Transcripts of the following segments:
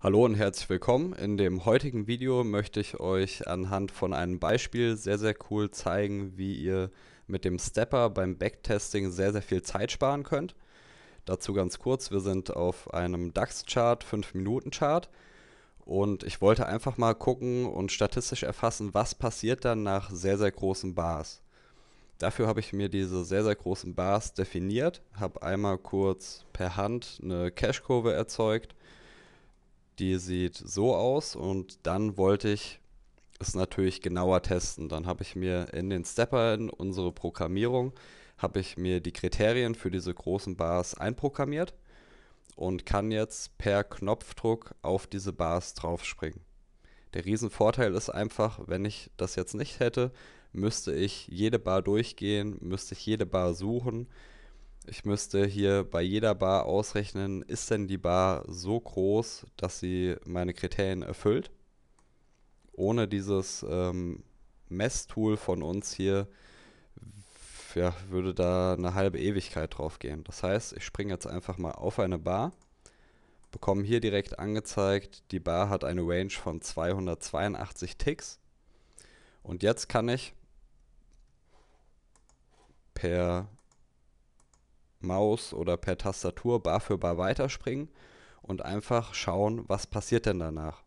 Hallo und herzlich willkommen. In dem heutigen Video möchte ich euch anhand von einem Beispiel sehr, sehr cool zeigen, wie ihr mit dem Stepper beim Backtesting sehr, sehr viel Zeit sparen könnt. Dazu ganz kurz, wir sind auf einem DAX-Chart, 5-Minuten-Chart und ich wollte einfach mal gucken und statistisch erfassen, was passiert dann nach sehr, sehr großen Bars. Dafür habe ich mir diese sehr, sehr großen Bars definiert, habe einmal kurz per Hand eine Cash-Kurve erzeugt, die sieht so aus und dann wollte ich es natürlich genauer testen. Dann habe ich mir in den Stepper in unsere Programmierung habe ich mir die Kriterien für diese großen Bars einprogrammiert und kann jetzt per Knopfdruck auf diese Bars draufspringen. Der Riesenvorteil ist einfach, wenn ich das jetzt nicht hätte, müsste ich jede Bar durchgehen, müsste ich jede Bar suchen, ich müsste hier bei jeder Bar ausrechnen, ist denn die Bar so groß, dass sie meine Kriterien erfüllt? Ohne dieses ähm, Messtool von uns hier ja, würde da eine halbe Ewigkeit drauf gehen. Das heißt, ich springe jetzt einfach mal auf eine Bar, bekomme hier direkt angezeigt, die Bar hat eine Range von 282 Ticks. Und jetzt kann ich per Maus oder per Tastatur Bar für Bar weiterspringen und einfach schauen, was passiert denn danach.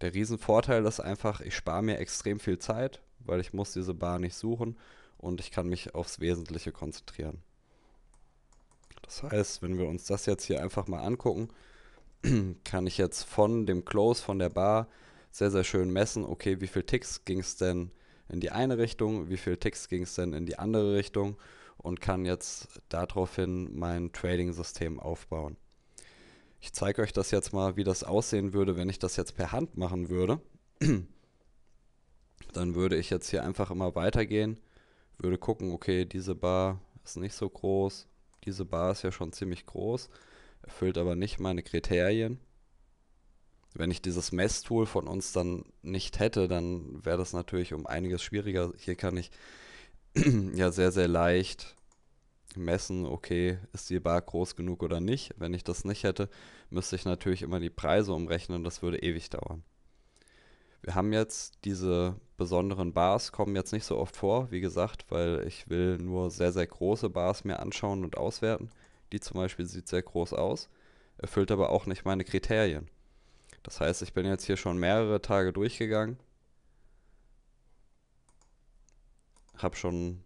Der Riesenvorteil ist einfach, ich spare mir extrem viel Zeit, weil ich muss diese Bar nicht suchen und ich kann mich aufs Wesentliche konzentrieren. Das heißt, wenn wir uns das jetzt hier einfach mal angucken, kann ich jetzt von dem Close von der Bar sehr, sehr schön messen, okay, wie viel Ticks ging es denn in die eine Richtung, wie viel Ticks ging es denn in die andere Richtung und kann jetzt daraufhin mein Trading-System aufbauen. Ich zeige euch das jetzt mal, wie das aussehen würde, wenn ich das jetzt per Hand machen würde. Dann würde ich jetzt hier einfach immer weitergehen, würde gucken, okay, diese Bar ist nicht so groß, diese Bar ist ja schon ziemlich groß, erfüllt aber nicht meine Kriterien. Wenn ich dieses Messtool von uns dann nicht hätte, dann wäre das natürlich um einiges schwieriger. Hier kann ich ja sehr, sehr leicht messen, okay, ist die Bar groß genug oder nicht. Wenn ich das nicht hätte, müsste ich natürlich immer die Preise umrechnen das würde ewig dauern. Wir haben jetzt diese besonderen Bars, kommen jetzt nicht so oft vor, wie gesagt, weil ich will nur sehr, sehr große Bars mir anschauen und auswerten. Die zum Beispiel sieht sehr groß aus, erfüllt aber auch nicht meine Kriterien. Das heißt, ich bin jetzt hier schon mehrere Tage durchgegangen habe schon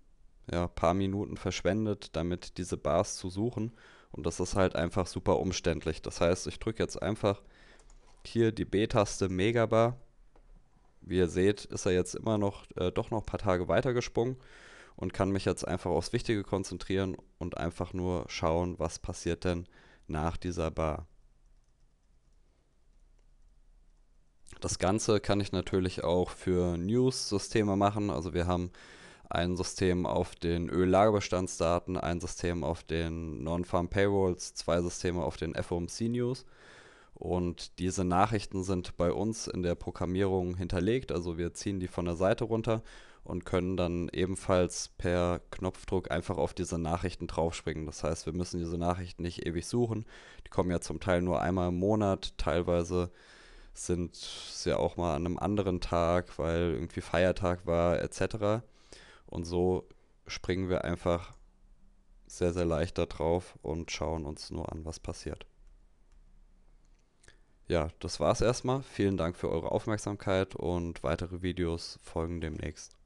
ja, paar Minuten verschwendet, damit diese Bars zu suchen. Und das ist halt einfach super umständlich. Das heißt, ich drücke jetzt einfach hier die B-Taste Megabar. Wie ihr seht, ist er jetzt immer noch, äh, doch noch ein paar Tage weiter gesprungen und kann mich jetzt einfach aufs Wichtige konzentrieren und einfach nur schauen, was passiert denn nach dieser Bar. Das Ganze kann ich natürlich auch für News-Systeme machen. Also wir haben ein System auf den Öllagerbestandsdaten, ein System auf den Non-Farm Payrolls, zwei Systeme auf den FOMC News. Und diese Nachrichten sind bei uns in der Programmierung hinterlegt, also wir ziehen die von der Seite runter und können dann ebenfalls per Knopfdruck einfach auf diese Nachrichten draufspringen. Das heißt, wir müssen diese Nachrichten nicht ewig suchen. Die kommen ja zum Teil nur einmal im Monat, teilweise sind sie ja auch mal an einem anderen Tag, weil irgendwie Feiertag war etc. Und so springen wir einfach sehr, sehr leicht da drauf und schauen uns nur an, was passiert. Ja, das war's erstmal. Vielen Dank für eure Aufmerksamkeit und weitere Videos folgen demnächst.